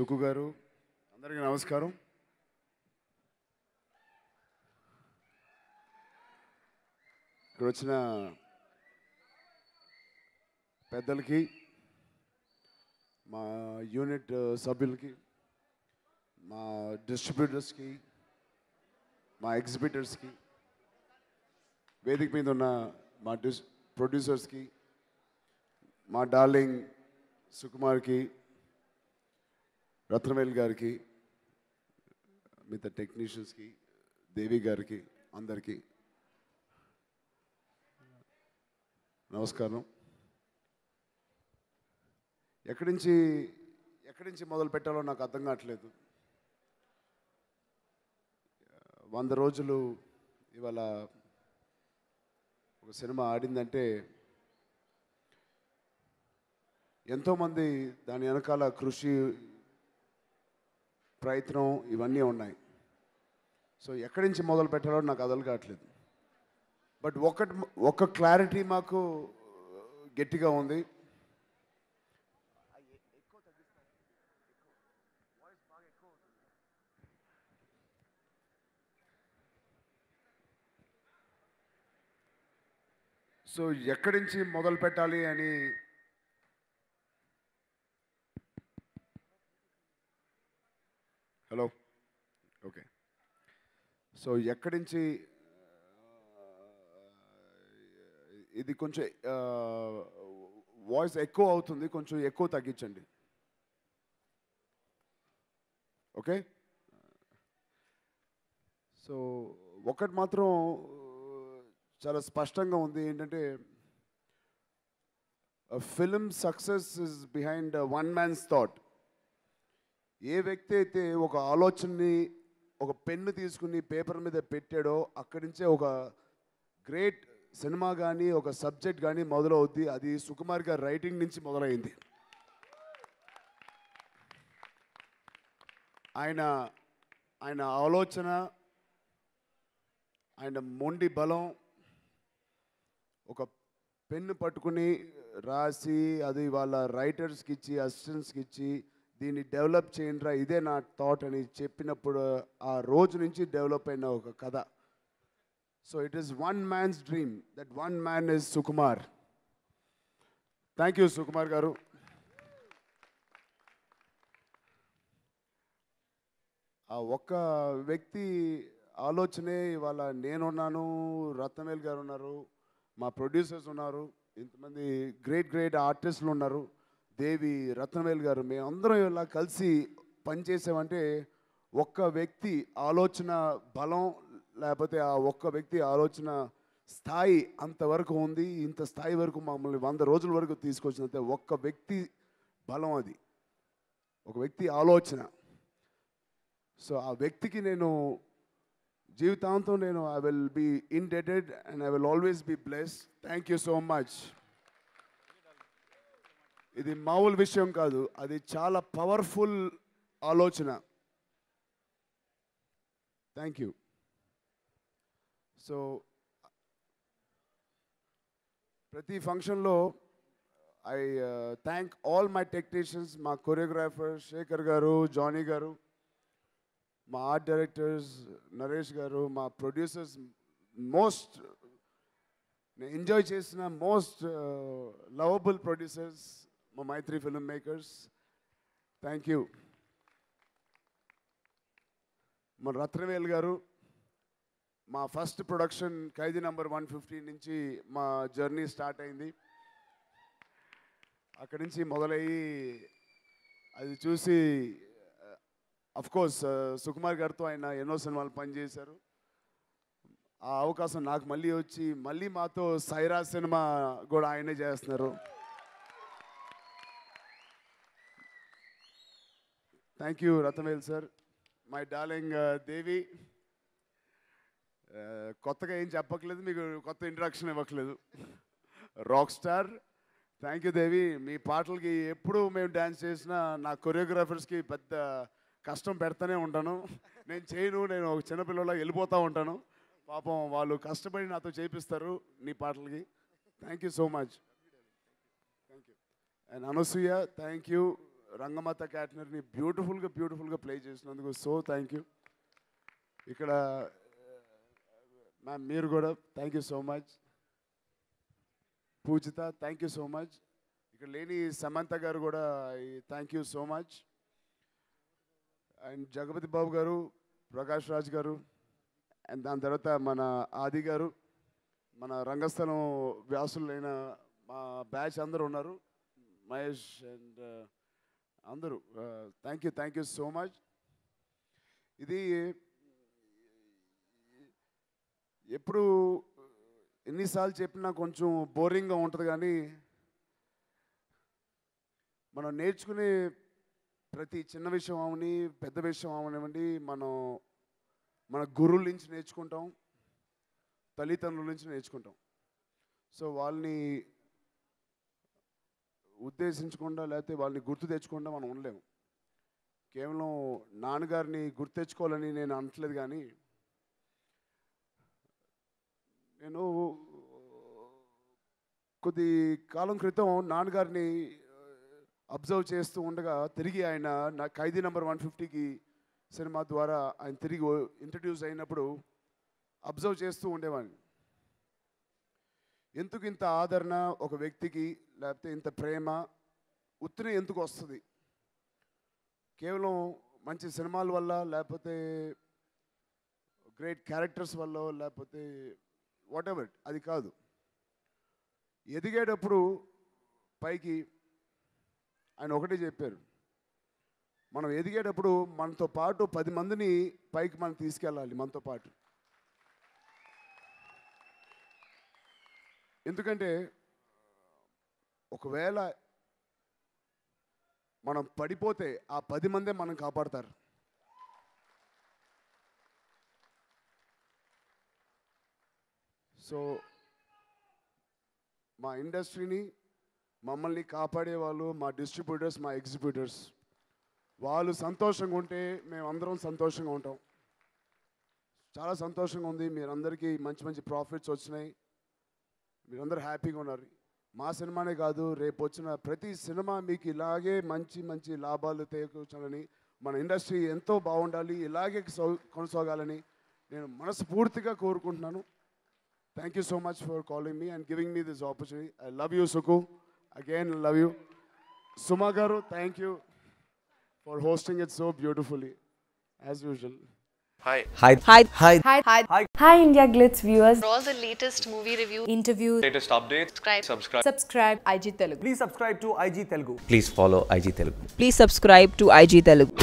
సుకు గారు అందరికీ నమస్కారం ఇక్కడ వచ్చిన పెద్దలకి మా యూనిట్ సభ్యులకి మా డిస్ట్రిబ్యూటర్స్కి మా ఎగ్జిబిటర్స్కి వేదిక మీద ఉన్న మా డిస్ ప్రొడ్యూసర్స్కి మా డార్లింగ్ సుకుమార్కి రత్నవేల్ గారికి మిగతా టెక్నీషియన్స్కి దేవి గారికి అందరికీ నమస్కారం ఎక్కడి నుంచి ఎక్కడి నుంచి మొదలు పెట్టాలో నాకు అర్థం కావట్లేదు వంద రోజులు ఇవాళ ఒక సినిమా ఆడిందంటే ఎంతోమంది దాని వెనకాల కృషి ప్రయత్నం ఇవన్నీ ఉన్నాయి సో ఎక్కడి నుంచి మొదలు పెట్టాలో నాకు అదలు కావట్లేదు బట్ ఒకటి ఒక క్లారిటీ మాకు uh, గట్టిగా ఉంది సో ఎక్కడి నుంచి మొదలు పెట్టాలి అని హలో ఓకే సో ఎక్కడి నుంచి uh, ఇది కొంచెం వాయిస్ uh, ఎక్కువ అవుతుంది కొంచెం ఎక్కువ తగ్గించండి ఓకే సో ఒకటి మాత్రం uh, చాలా స్పష్టంగా ఉంది ఏంటంటే film success is behind one man's thought ఏ వ్యక్తి అయితే ఒక ఆలోచనని ఒక పెన్ను తీసుకుని పేపర్ మీద పెట్టాడో అక్కడి నుంచే ఒక గ్రేట్ సినిమా కానీ ఒక సబ్జెక్ట్ కానీ మొదలవుద్ది అది సుకుమార్ గారి రైటింగ్ నుంచి మొదలైంది ఆయన ఆయన ఆలోచన ఆయన మొండి బలం ఒక పెన్ను పట్టుకుని రాసి అది వాళ్ళ రైటర్స్కి ఇచ్చి అసిస్టెంట్స్కి ఇచ్చి దీన్ని డెవలప్ చేయండిరా ఇదే నా థాట్ అని చెప్పినప్పుడు ఆ రోజు నుంచి డెవలప్ అయిన ఒక కథ so it is one man's dream that one man is Sukumar thank you Sukumar garu ఆ ఒక్క వ్యక్తి ఆలోచనే ఇవాళ నేనున్నాను రత్నవేల్ గారు ఉన్నారు మా ప్రొడ్యూసర్స్ ఉన్నారు ఇంతమంది గ్రేట్ గ్రేట్ ఆర్టిస్టులు ఉన్నారు దేవి రత్నవేల్ గారు మేమందరం ఇలా కలిసి పనిచేసామంటే ఒక్క వ్యక్తి ఆలోచన బలం లేకపోతే ఆ ఒక్క వ్యక్తి ఆలోచన స్థాయి అంతవరకు ఉంది ఇంత స్థాయి వరకు మమ్మల్ని వంద రోజుల వరకు తీసుకొచ్చినంతే ఒక్క వ్యక్తి బలం అది ఒక వ్యక్తి ఆలోచన సో ఆ వ్యక్తికి నేను జీవితాంతం నేను I will be indebted and I will always be bless thank you so much ఇది మామూలు విషయం కాదు అది చాలా పవర్ఫుల్ ఆలోచన థ్యాంక్ యూ సో ప్రతి ఫంక్షన్లో I thank all my technicians మా కొరియోగ్రాఫర్ శేఖర్ గారు జానీ గారు మా ఆర్ట్ డైరెక్టర్స్ నరేష్ గారు మా ప్రొడ్యూసర్స్ మోస్ట్ నేను ఎంజాయ్ చేసిన మోస్ట్ లవబుల్ ప్రొడ్యూసర్స్ మా Mythri film makers thank you మన రత్నవేల్ గారు మా first production Khaidi number one fifty నుంచి మా జర్నీ స్టార్ట్ అయింది అక్కడి నుంచి మొదలయ్యి అది చూసి కోర్స్ సుకుమార్ గారితో ఆయన ఎన్నో సినిమాలు పనిచేశారు ఆ అవకాశం నాకు మళ్ళీ వచ్చి మళ్ళీ మాతో సైరా సినిమా కూడా ఆయనే చేస్తున్నారు thank you Rathnavel sir my darling Devi కొత్తగా ఏం చెప్పట్లేదు మీకు కొత్త ఇంట్రాక్షన్ ఇవ్వట్లేదు rock star thank you Devi మీ పాటలకి ఎప్పుడు మేము డ్యాన్స్ చేసినా నా కొరియోగ్రాఫర్స్కి పెద్ద కష్టం పెడతానే ఉంటాను నేను చేయను నేను ఒక చిన్నపిల్లలా వెళ్ళిపోతూ ఉంటాను పాపం వాళ్ళు కష్టపడి నాతో చేపిస్తారు నీ పాటలకి thank you so much thank you and Anasuya thank you Rangammatha క్యాటనర్ని బ్యూటిఫుల్గా బ్యూటిఫుల్గా ప్లే చేసినందుకు సో థ్యాంక్ యూ ఇక్కడ మ్యామ్ మీరు కూడా thank you so much Poojitha thank you so much ఇక్కడ లేని సమంత గారు కూడా thank you so much and Jagapathi Babu garu Prakash Raj గారు అండ్ దాని తర్వాత మన ఆది గారు మన రంగస్థలం వ్యాసులైన మా బ్యాచ్ అందరు ఉన్నారు మహేష్ అండ్ అందరూ thank you thank you so much ఇది ఎప్పుడు ఎన్నిసార్లు చెప్పినా కొంచెం బోరింగ్గా ఉంటుంది కానీ మనం నేర్చుకునే ప్రతి చిన్న విషయం అవని పెద్ద విషయం అవనివ్వండి మనం మన గురువుల నుంచి నేర్చుకుంటాం తల్లిదండ్రుల నుంచి నేర్చుకుంటాం సో వాళ్ళని ఉద్దేశించకుండా లేకపోతే వాళ్ళని గుర్తు తెచ్చుకోకుండా మనం ఉండలేము కేవలం నాన్నగారిని గుర్తు తెచ్చుకోవాలని నేను అనట్లేదు కానీ నేను కొద్ది కాలం క్రితం నాన్నగారిని అబ్జర్వ్ చేస్తూ ఉండగా తిరిగి ఆయన నా ఖైదీ నెంబర్ వన్ ఫిఫ్టీకి సినిమా ద్వారా ఆయన తిరిగి ఇంట్రడ్యూస్ అయినప్పుడు అబ్జర్వ్ చేస్తూ ఉండేవాడిని ఎందుకు ఇంత ఆదరణ ఒక వ్యక్తికి లేకపోతే ఇంత ప్రేమ ఉత్తిని ఎందుకు వస్తుంది కేవలం మంచి సినిమాల వల్ల లేకపోతే గ్రేట్ క్యారెక్టర్స్ వల్ల లేకపోతే వాట్ ఎవర్ అది కాదు ఎదిగేటప్పుడు పైకి ఆయన ఒకటే చెప్పారు మనం ఎదిగేటప్పుడు మనతో పాటు పది మందిని పైకి మనం తీసుకెళ్ళాలి మనతో పాటు ఎందుకంటే ఒకవేళ మనం పడిపోతే ఆ పది మందే మనం కాపాడతారు సో మా ఇండస్ట్రీని మమ్మల్ని కాపాడే వాళ్ళు మా డిస్ట్రిబ్యూటర్స్ మా ఎగ్జిబ్యూటర్స్ వాళ్ళు సంతోషంగా ఉంటే మేమందరం సంతోషంగా ఉంటాం చాలా సంతోషంగా ఉంది మీరందరికీ మంచి మంచి ప్రాఫిట్స్ వచ్చినాయి మీరందరూ హ్యాపీగా ఉన్నారు మా సినిమానే కాదు రేపు వచ్చిన ప్రతి సినిమా మీకు ఇలాగే మంచి మంచి లాభాలు చేకూర్చాలని మన ఇండస్ట్రీ ఎంతో బాగుండాలి ఇలాగే కొనసాగాలని నేను మనస్ఫూర్తిగా కోరుకుంటున్నాను thank you so much for calling me and giving me this opportunity I love you Suku again love you Suma garu thank you for hosting it so beautifully as usual Hi. Hi. Hi. Hi. Hi. Hi. Hi. Hi India Glitz viewers. For all the latest movie review, interviews, latest updates, subscribe. Subscribe. Subscribe IG Telugu. Please subscribe to IG Telugu. Please follow IG Telugu. Please subscribe to IG Telugu.